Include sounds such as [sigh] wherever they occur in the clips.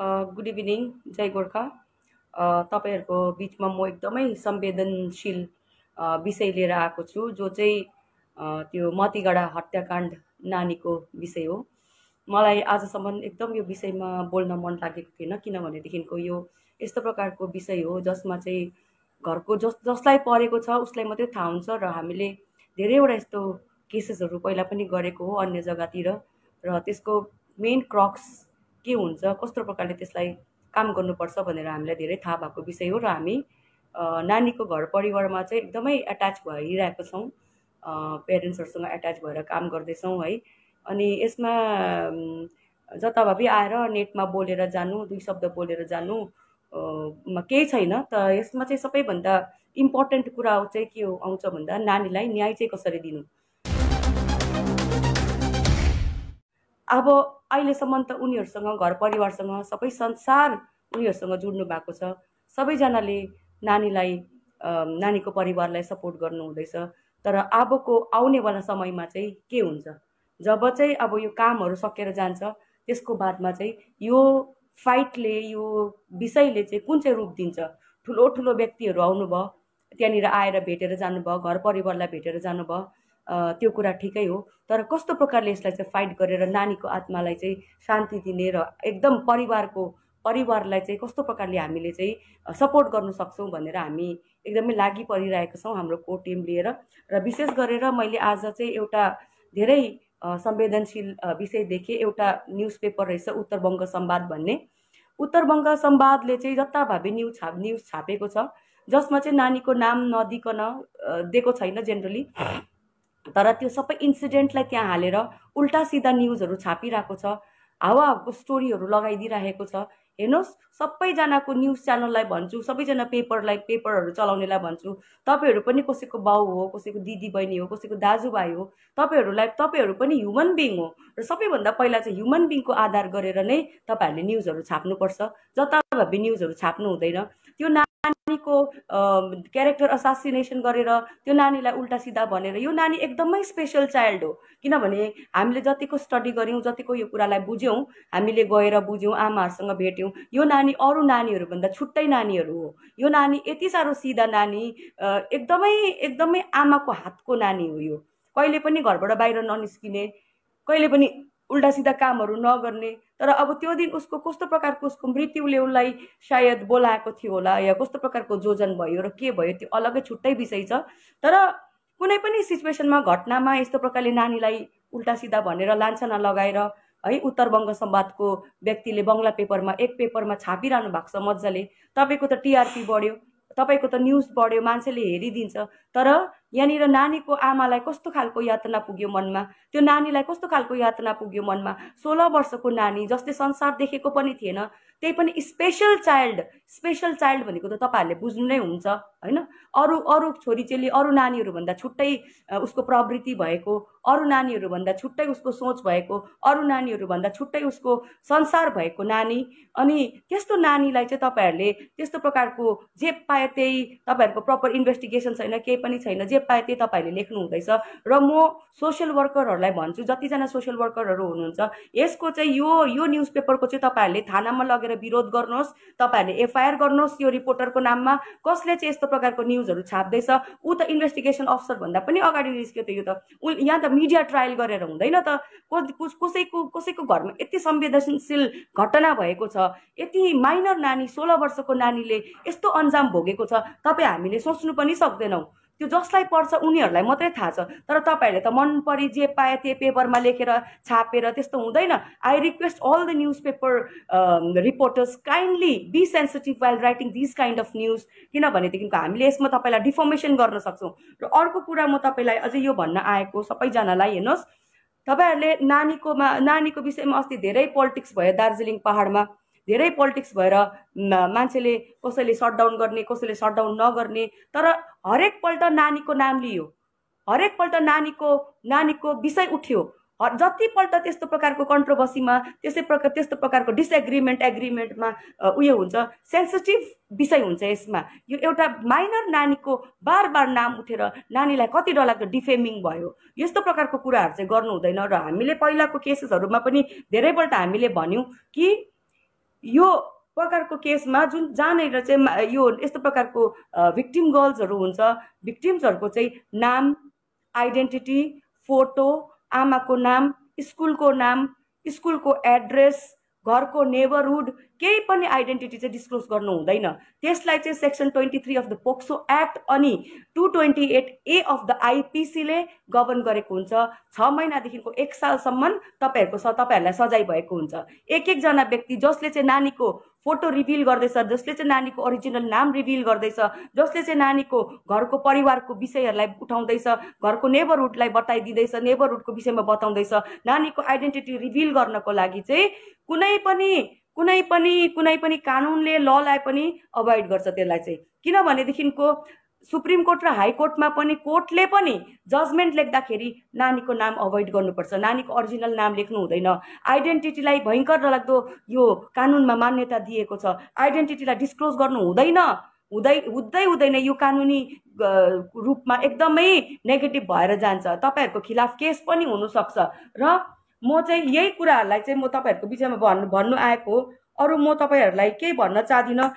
good evening जय गोर्खा तपाईँहरूको बिचमा म एकदमै संवेदनशील विषय लिएर आएको छु जो चाहिँ त्यो मतिगढा हत्याकाण्ड नानीको विषय हो मलाई आजसम्म एकदम यो विषयमा बोल्न मन लागेको थिएन किनभनेदेखिको यो यस्तो प्रकारको विषय हो जसमा चाहिँ घरको जस जसलाई परेको छ उसलाई मात्रै थाहा हुन्छ र हामीले धेरैवटा यस्तो केसेसहरू पहिला पनि गरेको हो अन्य जग्गातिर र त्यसको मेन क्रक्स के हुन्छ कस्तो प्रकारले त्यसलाई काम गर्नुपर्छ भनेर हामीलाई धेरै थाहा भएको विषय हो र हामी नानीको घर परिवारमा चाहिँ एकदमै एट्याच भइरहेको छौँ पेरेन्ट्सहरूसँग एट्याच भएर काम गर्दैछौँ है अनि यसमा जताभावी आएर नेटमा बोलेर जानु दुई शब्द बोलेर जानु केही छैन त यसमा चाहिँ सबैभन्दा इम्पोर्टेन्ट कुरा चाहिँ के आउँछ भन्दा नानीलाई न्याय चाहिँ कसरी दिनु अब अहिलेसम्म त उनीहरूसँग घर परिवारसँग सबै संसार उनीहरूसँग जुड्नु भएको छ सबैजनाले नानीलाई नानीको परिवारलाई सपोर्ट गर्नु हुँदैछ तर अबको आउनेवाला समयमा चाहिँ के हुन्छ जब चाहिँ अब यो कामहरू सकेर जान्छ त्यसको बादमा चाहिँ यो फाइटले यो विषयले चाहिँ कुन चाहिँ रूप दिन्छ ठुलो ठुलो व्यक्तिहरू आउनुभयो त्यहाँनिर आएर भेटेर जानुभयो घर परिवारलाई भेटेर जानुभयो त्यो कुरा ठिकै हो तर कस्तो प्रकारले यसलाई चाहिँ फाइट गरेर नानीको आत्मालाई चाहिँ शान्ति दिने र एकदम परिवारको परिवारलाई चाहिँ कस्तो प्रकारले हामीले चाहिँ सपोर्ट गर्न सक्छौँ भनेर हामी एकदमै लागि परिरहेका छौँ हाम्रो को टिम लिएर र विशेष गरेर मैले आज चाहिँ एउटा धेरै संवेदनशील विषय देखेँ एउटा न्युज पेपर रहेछ उत्तर बङ्ग सम्वाद भन्ने उत्तर बङ्ग सम्वादले चाहिँ जताभावी न्युज छाप न्युज छापेको छ जसमा चाहिँ नानीको नाम नदिकन दिएको छैन जेनरली तर त्यो सबै इन्सिडेन्टलाई त्यहाँ हालेर उल्टा सिधा न्युजहरू छापिरहेको छ हावाको स्टोरीहरू लगाइदिइराखेको छ हेर्नुहोस् सबैजनाको न्युज च्यानललाई भन्छु सबैजना पेपरलाई पेपरहरू चलाउनेलाई भन्छु तपाईँहरू पनि कसैको बाउ हो कसैको दिदी बहिनी हो कसैको दाजुभाइ हो तपाईँहरूलाई तपाईँहरू पनि ह्युमन बिङ हो र सबैभन्दा पहिला चाहिँ ह्युमन बिङको आधार गरेर नै तपाईँहरूले न्युजहरू छाप्नुपर्छ जताभावी न्युजहरू छाप्नु हुँदैन त्यो ना नानीको क्यारेक्टर असासिनेसन गरेर त्यो नानीलाई उल्टा सिधा भनेर यो नानी एकदमै स्पेसल चाइल्ड हो किनभने हामीले जतिको स्टडी गऱ्यौँ जतिको यो कुरालाई बुझ्यौँ हामीले गएर बुझ्यौँ आमाहरूसँग भेट्यौँ यो नानी अरू नानीहरूभन्दा छुट्टै नानीहरू हो यो नानी यति साह्रो सिधा नानी एकदमै एकदमै आमाको हातको नानी हो यो कहिले पनि घरबाट बाहिर ननिस्किने कहिले पनि उल्टा सिधा कामहरू नगर्ने तर अब त्यो दिन उसको कस्तो प्रकारको उसको मृत्युले उसलाई सायद बोलाएको थियो होला या कस्तो प्रकारको जोजन भयो र के भयो त्यो अलग्गै छुट्टै विषय छ तर कुनै पनि सिचुएसनमा घटनामा यस्तो प्रकारले नानीलाई उल्टा सिधा भनेर लान्छना लगाएर है उत्तर बङ्ग सम्वादको व्यक्तिले बङ्गला पेपरमा एक पेपरमा छापिरहनु भएको छ मजाले तपाईँको त टिआरपी बढ्यो तपाईँको त न्युज बढ्यो मान्छेले हेरिदिन्छ तर यहाँनिर नानीको आमालाई कस्तो खालको यातना पुग्यो मनमा त्यो नानीलाई कस्तो खालको यातना पुग्यो मनमा सोह्र वर्षको नानी जसले संसार देखेको पनि थिएन त्यही पनि स्पेसल चाइल्ड स्पेसल चाइल्ड भनेको त तपाईँहरूले बुझ्नु नै हुन्छ होइन अरू अरू छोरीचेली अरू नानीहरूभन्दा छुट्टै उसको प्रवृत्ति भएको अरू नानीहरूभन्दा छुट्टै उसको सोच भएको अरू नानीहरूभन्दा छुट्टै उसको संसार भएको नानी अनि त्यस्तो नानीलाई चाहिँ तपाईँहरूले त्यस्तो प्रकारको जे पायो त्यही तपाईँहरूको प्रपर इन्भेस्टिगेसन छैन केही पनि छैन जे जे पाए त्यही तपाईँहरूले लेख्नु हुँदैछ र म सोसियल वर्करहरूलाई भन्छु जतिजना सोसियल वर्करहरू हुनुहुन्छ यसको चाहिँ यो यो न्युज पेपरको चाहिँ तपाईँहरूले थानामा लगेर विरोध गर्नुहोस् तपाईँहरूले एफआइआर गर्नुहोस् यो रिपोर्टरको नाममा कसले चाहिँ यस्तो प्रकारको न्युजहरू छाप्दैछ ऊ त इन्भेस्टिगेसन भन्दा पनि अगाडि निस्क्यो त यो त ऊ यहाँ त मिडिया ट्रायल गरेर हुँदैन त कसैको कसैको घरमा यति संवेदनशील घटना भएको छ यति माइनर नानी सोह्र वर्षको नानीले यस्तो अन्जाम भोगेको छ तपाईँ हामीले सोच्नु पनि सक्दैनौँ त्यो जसलाई पर्छ उनीहरूलाई मात्रै थाहा छ तर तपाईँहरूले त मन परे जे पाए त्यो पेपरमा लेखेर छापेर त्यस्तो हुँदैन I request all the news paper reporters kindly be sensitive while writing this kind of news किनभनेदेखिको हामीले यसमा तपाईँलाई डिफर्मेसन गर्न सक्छौँ र अर्को कुरा म तपाईँलाई अझै यो भन्न आएको सबैजनालाई हेर्नुहोस् तपाईँहरूले नानीकोमा नानीको विषयमा अस्ति धेरै पोलिटिक्स भयो दार्जिलिङ पहाडमा धेरै पोलिटिक्स भएर मान्छेले कसैले सटडाउन गर्ने कसैले सटडाउन नगर्ने तर हरेकपल्ट नानीको नाम लियो हरेकपल्ट नानीको नानीको विषय उठ्यो जतिपल्ट त्यस्तो प्रकारको कन्ट्रोभर्सीमा त्यसै प्रकार त्यस्तो प्रकारको डिसएग्रिमेन्ट एग्रिमेन्टमा उयो हुन्छ सेन्सिटिभ विषय हुन्छ यसमा यो एउटा माइनर नानीको बार बार नाम उठेर नानीलाई कति डरलाग्दो डिफेमिङ भयो यस्तो प्रकारको कुराहरू चाहिँ गर्नु हुँदैन र हामीले पहिलाको केसेसहरूमा पनि धेरैपल्ट हामीले भन्यौँ कि यो प्रकारको केसमा जुन जहाँनिर चाहिँ यो यस्तो प्रकारको भिक्टिम गर्ल्सहरू हुन्छ भिक्टिम्सहरूको चाहिँ नाम आइडेन्टिटी फोटो आमाको नाम स्कुलको नाम स्कुलको एड्रेस घरको नेबरहुड केही पनि आइडेन्टिटी चाहिँ डिस्क्लोज गर्नु हुँदैन त्यसलाई चाहिँ section twenty three of the POCSO act अनि two twenty eight A of the आइपिसीले गभर्न गरेको हुन्छ छ महिनादेखिको एक सालसम्म तपाईँहरूको स तपाईँहरूलाई सजाय भएको हुन्छ एक एकजना व्यक्ति जसले चाहिँ नानीको फोटो रिभिल गर्दैछ जसले चाहिँ नानीको ओरिजिनल नाम रिभिल गर्दैछ जसले चाहिँ नानीको घरको परिवारको विषयहरूलाई उठाउँदैछ घरको नेबरहुडलाई बताइदिँदैछ नेबरहुडको विषयमा बताउँदैछ नानीको आइडेन्टिटी रिभिल गर्नको लागि चाहिँ कुनै पनि कुनै पनि कुनै पनि कानुनले ललाई पनि अभोइड गर्छ त्यसलाई चाहिँ किनभनेदेखिको सुप्रिम कोर्ट र हाई कोर्टमा पनि कोर्टले पनि जजमेन्ट लेख्दाखेरि नानीको नाम अभोइड गर्नुपर्छ नानीको अरिजिनल नाम लेख्नु हुँदैन आइडेन्टिटीलाई भयङ्कर डरलाग्दो यो कानुनमा मान्यता दिएको छ आइडेन्टिटीलाई डिस्क्लोज गर्नु हुँदैन हुँदै हुँदै हुँदैन यो कानुनी रूपमा एकदमै नेगेटिभ भएर जान्छ तपाईँहरूको खिलाफ केस पनि हुनसक्छ र म चाहिँ यही कुराहरूलाई चाहिँ म तपाईँहरूको विषयमा भन्नु भन्नु आएको हो अरू म तपाईँहरूलाई केही भन्न चाहदिनँ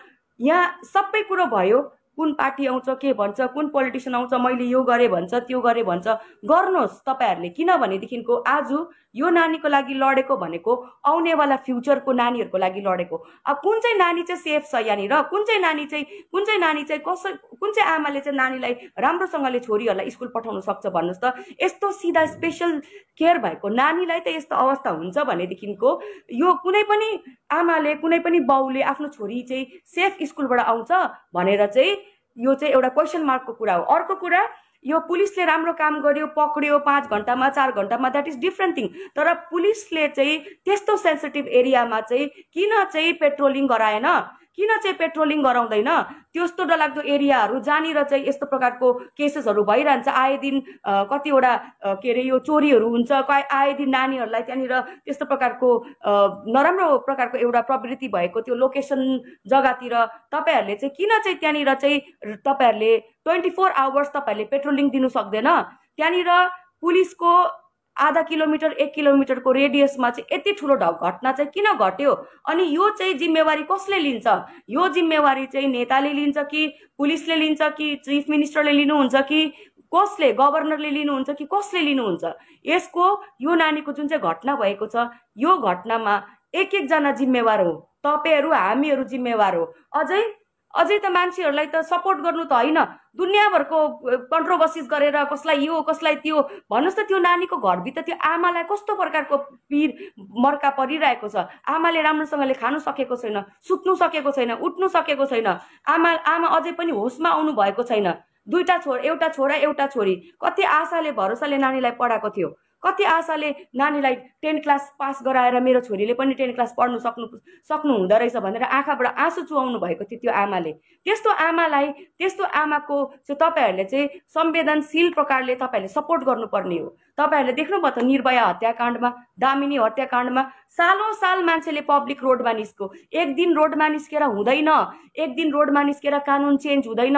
यहाँ सबै कुरो भयो कुन पार्टी आउँछ के भन्छ कुन पोलिटिसियन आउँछ मैले यो गरेँ भन्छ त्यो गरेँ भन्छ गर्नुहोस् तपाईँहरूले किनभनेदेखिको आज यो नानीको लागि लडेको भनेको आउनेवाला फ्युचरको नानीहरूको लागि लडेको अब कुन चाहिँ नानी चाहिँ सेफ छ यहाँनिर कुन चाहिँ नानी चाहिँ कुन चाहिँ नानी चाहिँ कस कुन चाहिँ आमाले चाहिँ नानीलाई राम्रोसँगले छोरीहरूलाई स्कुल पठाउन सक्छ भन्नुहोस् त यस्तो सिधा स्पेसल केयर भएको नानीलाई त यस्तो अवस्था हुन्छ भनेदेखिको यो कुनै पनि आमाले कुनै पनि बाउले आफ्नो छोरी चाहिँ सेफ स्कुलबाट आउँछ भनेर चाहिँ यो चाहिँ एउटा क्वेसन मार्कको कुरा हो अर्को कुरा यो पुलिसले राम्रो काम गर्यो पक्रियो पाँच घन्टामा चार घन्टामा द्याट इज डिफ्रेन्ट थिङ तर पुलिसले चाहिँ त्यस्तो सेन्सिटिभ एरियामा चाहिँ किन चाहिँ पेट्रोलिङ गराएन किन चाहिँ पेट्रोलिङ गराउँदैन त्यस्तो डरलाग्दो एरियाहरू जहाँनिर चाहिँ यस्तो प्रकारको केसेसहरू भइरहन्छ आए दिन कतिवटा के अरे यो चोरीहरू हुन्छ आए दिन नानीहरूलाई त्यहाँनिर त्यस्तो प्रकारको नराम्रो प्रकारको एउटा प्रवृत्ति भएको त्यो लोकेसन जग्गातिर तपाईँहरूले चाहिँ किन चाहिँ त्यहाँनिर चाहिँ तपाईँहरूले ट्वेन्टी फोर आवर्स तपाईँहरूले पेट्रोलिङ दिनु सक्दैन त्यहाँनिर पुलिसको आधा किलोमिटर एक किलोमिटरको रेडियसमा चाहिँ यति ठुलो घटना चाहिँ किन घट्यो अनि यो चाहिँ जिम्मेवारी कसले लिन्छ यो जिम्मेवारी चाहिँ नेताले लिन्छ कि पुलिसले लिन्छ कि चिफ मिनिस्टरले लिनुहुन्छ कि कसले गभर्नरले लिनुहुन्छ कि कसले लिनुहुन्छ यसको यो नानीको जुन चाहिँ घटना भएको छ यो घटनामा एक एकजना जिम्मेवार हो तपाईँहरू हामीहरू जिम्मेवार हो अझै अझै त मान्छेहरूलाई त सपोर्ट गर्नु त होइन दुनियाँभरको कन्ट्रोभर्सिस गरेर कसलाई यो कसलाई त्यो भन्नुहोस् त त्यो नानीको घरभित्र त्यो आमालाई कस्तो प्रकारको पिर मर्का परिरहेको छ आमाले राम्रोसँगले खानु सकेको छैन सुत्नु सकेको छैन उठ्नु सकेको छैन आमा आमा अझै पनि होसमा आउनु भएको छैन दुईवटा छोरा एउटा छोरा एउटा छोरी कति आशाले भरोसाले नानीलाई पढाएको थियो कति आशाले नानीलाई टेन क्लास पास गराएर मेरो छोरीले पनि टेन क्लास पढ्नु सक्नु सक्नु हुँदो रहेछ भनेर आँखाबाट आँसु चुहाउनु भएको थियो त्यो आमाले त्यस्तो आमालाई त्यस्तो आमाको चाहिँ तपाईँहरूले चाहिँ संवेदनशील प्रकारले तपाईँहरूले सपोर्ट गर्नुपर्ने हो तपाईँहरूले देख्नुभयो त निर्भया हत्याकाण्डमा दामिनी हत्याकाण्डमा सालो साल मान्छेले पब्लिक रोडमा निस्को एक दिन रोडमा निस्केर हुँदैन एक दिन रोडमा निस्केर कानुन चेन्ज हुँदैन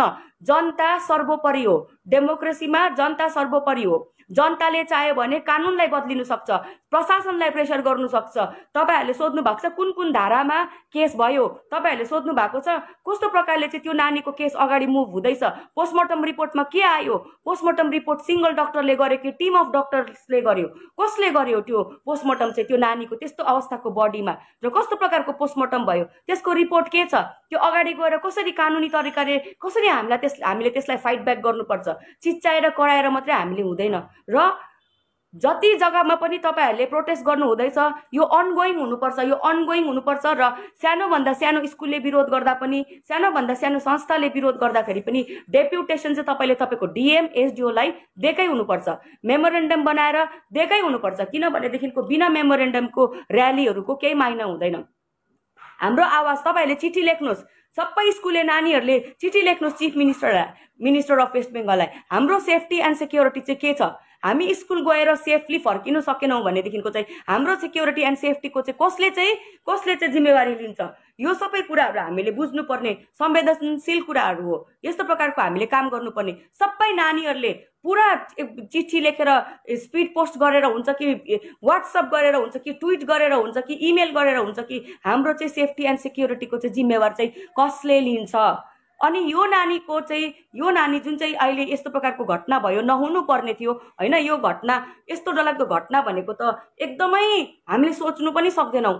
जनता सर्वोपरि हो डेमोक्रेसीमा जनता सर्वोपरि हो जनताले चाह्यो भने कानुनलाई बद्लिनु सक्छ प्रशासनलाई प्रेसर गर्नुसक्छ तपाईँहरूले सोध्नु भएको छ कुन कुन धारामा केस भयो तपाईँहरूले सोध्नु भएको छ कस्तो प्रकारले चाहिँ त्यो नानीको केस अगाडि मुभ हुँदैछ पोस्टमार्टम रिपोर्टमा के आयो पोस्टमार्टम रिपोर्ट सिङ्गल डक्टरले गर्यो कि टिम अफ डक्टर्सले गर्यो कसले गर्यो त्यो पोस्टमार्टम चाहिँ त्यो नानीको त्यस्तो अवस्थाको बडीमा र कस्तो प्रकारको पोस्टमार्टम भयो त्यसको रिपोर्ट के छ त्यो अगाडि गएर कसरी कानुनी तरिकाले कसरी हामीलाई त्यस हामीले त्यसलाई फाइटब्याक गर्नुपर्छ चिच्चाएर कराएर मात्रै हामीले हुँदैन र जति जग्गामा पनि तपाईँहरूले प्रोटेस्ट गर्नु हुँदैछ यो अनगोइङ हुनुपर्छ यो अनगोइङ हुनुपर्छ र सानोभन्दा सानो स्कुलले विरोध गर्दा पनि सानोभन्दा सानो संस्थाले विरोध गर्दाखेरि पनि डेप्युटेसन चाहिँ तपाईँले तपाईँको डिएम एसडिओलाई दिएकै हुनुपर्छ मेमोरेन्डम बनाएर दिएकै हुनुपर्छ किनभनेदेखिको बिना मेमोरेन्डमको ऱ्यालीहरूको केही माइना हुँदैन हाम्रो आवाज तपाईँहरूले चिठी लेख्नुहोस् सबै स्कुलले नानीहरूले चिठी लेख्नुहोस् chief minister minister of west बेङ्गललाई हाम्रो सेफ्टी एन्ड सेक्युरिटी चाहिँ के छ हामी स्कुल गएर सेफली फर्किनु सकेनौँ भनेदेखिको चाहिँ हाम्रो सेक्युरिटी एन्ड सेफ्टीको चाहिँ कसले चाहिँ कसले चाहिँ जिम्मेवारी लिन्छ यो सबै कुराहरू हामीले बुझ्नुपर्ने संवेदनशील कुराहरू हो यस्तो प्रकारको हामीले काम गर्नुपर्ने सबै नानीहरूले पुरा चिठी लेखेर स्पिड पोस्ट गरेर हुन्छ कि वाट्सएप गरेर हुन्छ कि ट्विट गरेर हुन्छ कि इमेल गरेर हुन्छ कि हाम्रो चाहिँ सेफ्टी एन्ड सेक्युरिटीको चाहिँ जिम्मेवार चाहिँ कसले लिन्छ अनि यो नानीको चाहिँ यो नानी जुन चाहिँ अहिले यस्तो प्रकारको घटना भयो नहुनु पर्ने थियो होइन यो घटना यस्तो डरलाग्दो घटना भनेको त एकदमै हामीले सोच्नु पनि सक्दैनौँ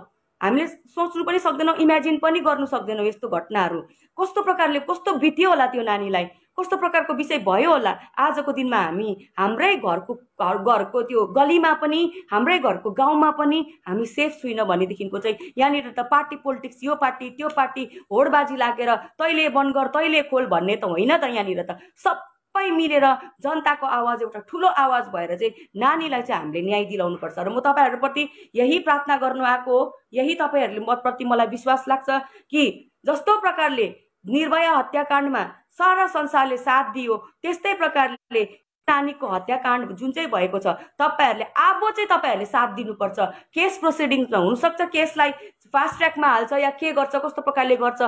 हामीले सोच्नु पनि सक्दैनौँ इमेजिन पनि गर्नु सक्दैनौँ यस्तो घटनाहरू कस्तो प्रकारले कस्तो बित्यो होला त्यो नानीलाई कस्तो प्रकारको विषय भयो होला आजको दिनमा हामी हाम्रै घरको घर घरको त्यो गलीमा पनि हाम्रै घरको गाउँमा पनि हामी सेफ छुइनँ भनेदेखिको चाहिँ यहाँनिर त पार्टी पोलिटिक्स यो पार्टी त्यो पार्टी होडबाजी लागेर तैँले बन्द गर तैँले खोल भन्ने त होइन त यहाँनिर त सब सबै मिलेर जनताको आवाज एउटा ठुलो आवाज भएर चाहिँ नानीलाई चाहिँ हामीले न्याय दिलाउनुपर्छ र म तपाईँहरूप्रति यही प्रार्थना गर्नु आएको हो यही तपाईँहरूले म प्रति मलाई विश्वास लाग्छ कि जस्तो प्रकारले निर्भया हत्याकाण्डमा सारा संसारले साथ दियो त्यस्तै प्रकारले नानीको हत्याकाण्ड जुन चाहिँ भएको छ तपाईँहरूले अब चाहिँ तपाईँहरूले साथ दिनुपर्छ केस प्रोसिडिङ हुनसक्छ केसलाई फास्ट ट्र्याकमा हाल्छ या के गर्छ कस्तो प्रकारले गर्छ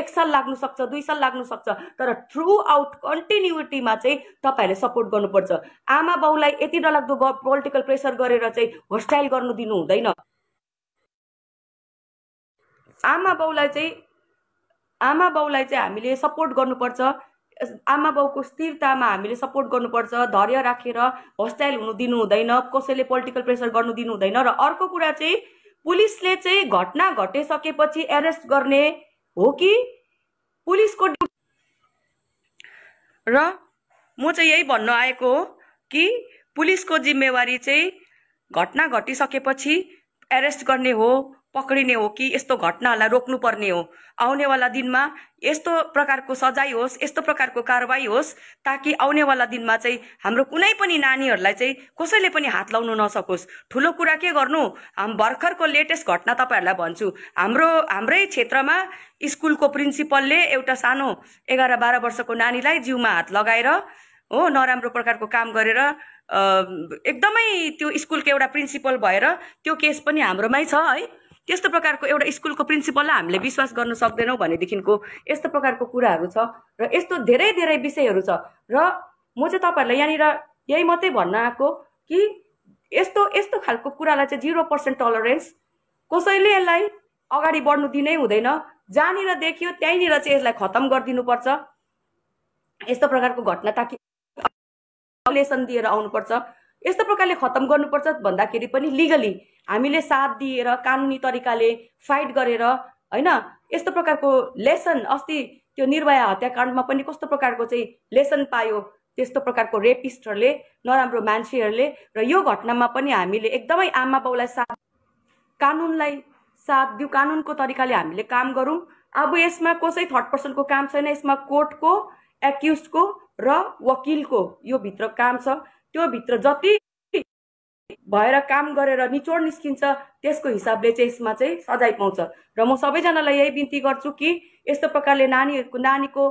एक साल लाग्नु सक्छ दुई साल लाग्नु सक्छ तर थ्रु आउट कन्टिन्युटीमा चाहिँ तपाईँहरूले सपोर्ट गर्नुपर्छ आमा बाउलाई यति डरलाग्दो पोलिटिकल प्रेसर गरेर चाहिँ होस्टाइल गर्नु दिनु हुँदैन आमा बाउलाई चाहिँ आमा बाउलाई चाहिँ हामीले सपोर्ट गर्नुपर्छ आमा बाउको स्थिरतामा हामीले सपोर्ट गर्नुपर्छ धैर्य राखेर होस्टाइल हुनु दिनु हुँदैन कसैले पोलिटिकल प्रेसर गर्नु दिनु हुँदैन र अर्को कुरा चाहिँ पुलिसले चाहिँ घटना घटिसकेपछि एरेस्ट गर्ने हो कि पुलिसको र म चाहिँ यही भन्न आएको हो कि पुलिसको जिम्मेवारी चाहिँ घटना घटिसकेपछि एरेस्ट गर्ने हो पक्रिने हो कि यस्तो घटनाहरूलाई रोक्नुपर्ने हो आउनेवाला दिनमा यस्तो प्रकारको सजाय होस् यस्तो प्रकारको कारवाही होस् ताकि आउनेवाला दिनमा चाहिँ हाम्रो कुनै पनि नानीहरूलाई चाहिँ कसैले पनि हात लाउनु नसकोस् ठुलो कुरा के गर्नु हाम भर्खरको लेटेस्ट घटना तपाईँहरूलाई भन्छु हाम्रो हाम्रै क्षेत्रमा स्कुलको प्रिन्सिपलले एउटा सानो एघार बाह्र वर्षको नानीलाई जिउमा हात लगाएर हो नराम्रो प्रकारको काम गरेर एकदमै त्यो स्कुलको एउटा प्रिन्सिपल भएर त्यो केस पनि हाम्रोमै छ है त्यस्तो प्रकारको एउटा स्कुलको प्रिन्सिपललाई हामीले विश्वास गर्न सक्दैनौँ भनेदेखिको यस्तो प्रकारको कुराहरू छ र यस्तो धेरै धेरै विषयहरू छ र म चाहिँ तपाईँहरूलाई यहाँनिर यही मात्रै भन्न आएको कि यस्तो यस्तो खालको कुरालाई चाहिँ जिरो पर्सेन्ट टलरेन्स कसैले यसलाई अगाडि बढ्नु दिनै हुँदैन जहाँनिर देखियो त्यहीँनिर चाहिँ यसलाई खत्तम गरिदिनुपर्छ यस्तो प्रकारको घटना ताकि दिएर आउनुपर्छ यस्तो प्रकारले खत्तम गर्नुपर्छ भन्दाखेरि पनि लिगली हामीले साथ दिएर कानुनी तरिकाले फाइट गरेर होइन यस्तो प्रकारको लेसन अस्ति त्यो निर्भया हत्याकाण्डमा पनि कस्तो प्रकारको चाहिँ लेसन पायो त्यस्तो प्रकारको रेपिस्टहरूले नराम्रो मान्छेहरूले र यो घटनामा पनि हामीले एकदमै आमा बाउलाई साथ कानुनलाई साथ दिउँ कानुनको तरिकाले हामीले काम गरौँ अब यसमा कसै थर्ड पर्सनको काम छैन यसमा कोर्टको एक्युजको र वकिलको यो भित्र काम छ त्योभित्र जति भएर काम गरेर निचोड निस्किन्छ त्यसको हिसाबले चाहिँ यसमा चाहिँ सजाय पाउँछ र म सबैजनालाई यही बिन्ती गर्छु कि यस्तो प्रकारले नानीहरूको नानीको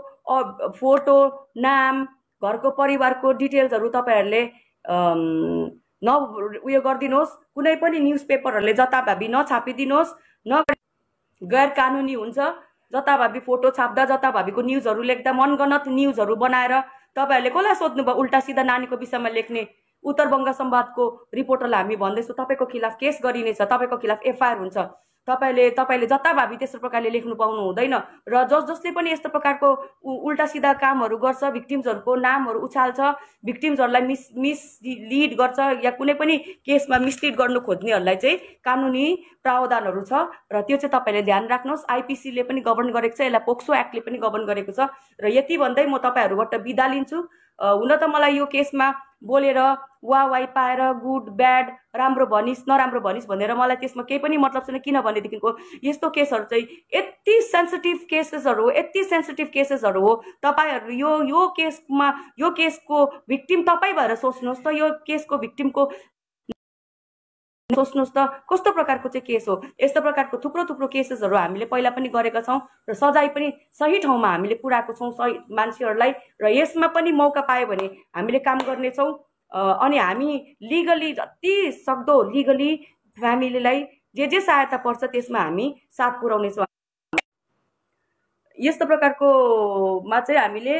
फोटो नाम घरको परिवारको डिटेल्सहरू तपाईँहरूले न उयो गरिदिनुहोस् कुनै पनि न्युज पेपरहरूले जताभावी नछापिदिनुहोस् न गैर कानुनी हुन्छ जताभावी फोटो छाप्दा जताभावीको न्युजहरू लेख्दा मनगणत न्युजहरू बनाएर तपाईँहरूले कसलाई सोध्नुभयो उल्टा सिधा नानीको विषयमा लेख्ने उत्तर बङ्ग सम्वादको रिपोर्टरलाई हामी भन्दैछौँ तपाईँको खिलाफ केस गरिनेछ तपाईँको खिलाफ एफआइआर हुन्छ तपाईँले तपाईँले जताभावी त्यस्तो प्रकारले लेख्नु पाउनु हुँदैन र जस जसले पनि यस्तो प्रकारको उल्टा सिधा कामहरू गर्छ भिक्टिम्सहरूको नामहरू उछाल्छ भिक्टिम्सहरूलाई मिस मिस लिड गर्छ या कुनै पनि केसमा मिसलिड गर्नु खोज्नेहरूलाई चाहिँ कानुनी प्रावधानहरू छ र त्यो चाहिँ तपाईँले ध्यान राख्नुहोस् आइपिसीले पनि गभर्न गरेको छ यसलाई पोक्सो एक्टले पनि गभर्न गरेको छ र यति भन्दै म तपाईँहरूबाट बिदा लिन्छु हुन त मलाई यो केसमा बोलेर वा वाइ पाएर गुड ब्याड राम्रो भनिस् नराम्रो भनिस् भनेर मलाई त्यसमा केही पनि मतलब छैन किनभनेदेखिको यस्तो केसहरू चाहिँ यति सेन्सिटिभ केसेसहरू हो यति सेन्सिटिभ केसेसहरू हो तपाईँहरू यो यो केसमा यो केसको भिक्टिम तपाईँ भएर सोच्नुहोस् त यो केसको भिक्टिमको सोच्नुहोस् त कस्तो प्रकारको चाहिँ केस हो यस्तो प्रकारको थुप्रो थुप्रो केसेसहरू हामीले पहिला पनि गरेका छौँ र सजाय पनि सही ठाउँमा हामीले पुऱ्याएको छौँ सही मान्छेहरूलाई र यसमा पनि मौका पायो भने हामीले काम गर्नेछौँ अनि हामी लिगली जति सक्दो लिगली फ्यामिलीलाई जे जे सहायता पर्छ त्यसमा हामी साथ पुऱ्याउनेछौँ यस्तो प्रकारकोमा चाहिँ हामीले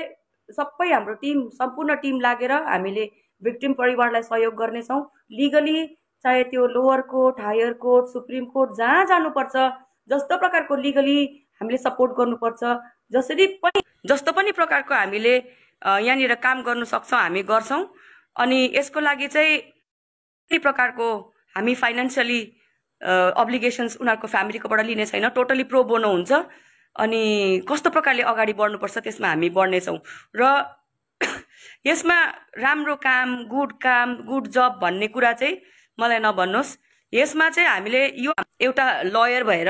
सबै हाम्रो टिम सम्पूर्ण टिम लागेर हामीले भिक्टिम परिवारलाई सहयोग गर्नेछौँ लिगली चाहे त्यो lower court higher court supreme court जहाँ जानुपर्छ जस्तो प्रकारको लिगली हामीले सपोर्ट गर्नुपर्छ जसरी पनि जस्तो पनि प्रकारको हामीले यहाँनिर काम गर्नु सक्छौँ हामी गर्छौँ अनि यसको लागि चाहिँ कुनै प्रकारको हामी फाइनेन्सियली अब्लिगेसन्स उनीहरूको फ्यामिलीकोबाट लिने छैन टोटली प्रो बोनो हुन्छ अनि कस्तो प्रकारले अगाडि बढ्नुपर्छ त्यसमा हामी बढ्नेछौँ र [clears throat] यसमा राम्रो काम गुड काम गुड जब भन्ने कुरा चाहिँ मलाई नभन्नुहोस् यसमा चाहिँ हामीले यो एउटा लयर भएर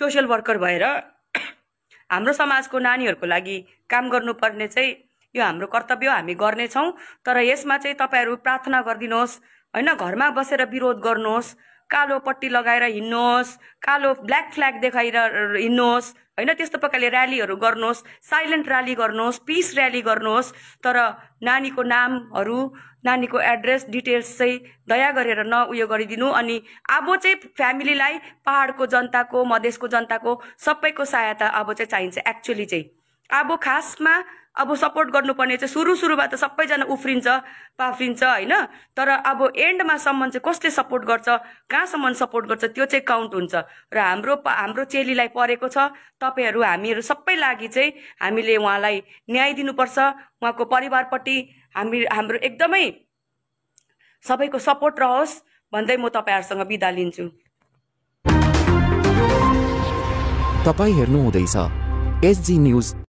सोसियल [coughs] वर्कर भएर [coughs] हाम्रो समाजको नानीहरूको लागि काम गर्नुपर्ने चाहिँ यो हाम्रो कर्तव्य हामी गर्नेछौँ तर यसमा चाहिँ तपाईँहरू प्रार्थना गरिदिनुहोस् होइन घरमा बसेर विरोध गर्नुहोस् कालो पट्टी लगाएर हिँड्नुहोस् कालो ब्ल्याक फ्ल्याग देखाएर हिँड्नुहोस् होइन त्यस्तो प्रकारले र्यालीहरू गर्नुहोस् साइलेन्ट र्याली गर्नुहोस् पिस र्याली गर्नुहोस् तर नानीको नामहरू नानीको एड्रेस डिटेल्स चाहिँ दया गरेर न उयो गरिदिनु अनि अब चाहिँ फ्यामिलीलाई पहाडको जनताको मधेसको जनताको सबैको सहायता अब चाहिँ चाहिन्छ एक्चुली चाहिँ अब खासमा अब सपोर्ट गर्नुपर्ने चाहिँ सुरु सुरुमा त सबैजना उफ्रिन्छ पाफ्रिन्छ होइन तर अब एन्डमासम्म चाहिँ कसले सपोर्ट गर्छ कहाँसम्म सपोर्ट गर्छ त्यो चाहिँ काउन्ट हुन्छ र हाम्रो हाम्रो चेलीलाई परेको छ तपाईँहरू हामीहरू सबै लागि चाहिँ हामीले उहाँलाई न्याय दिनुपर्छ उहाँको परिवारपट्टि हामी हाम्रो एकदमै सबैको सपोर्ट रहोस् भन्दै म तपाईँहरूसँग बिदा लिन्छु तपाईँ हेर्नु एसजी न्युज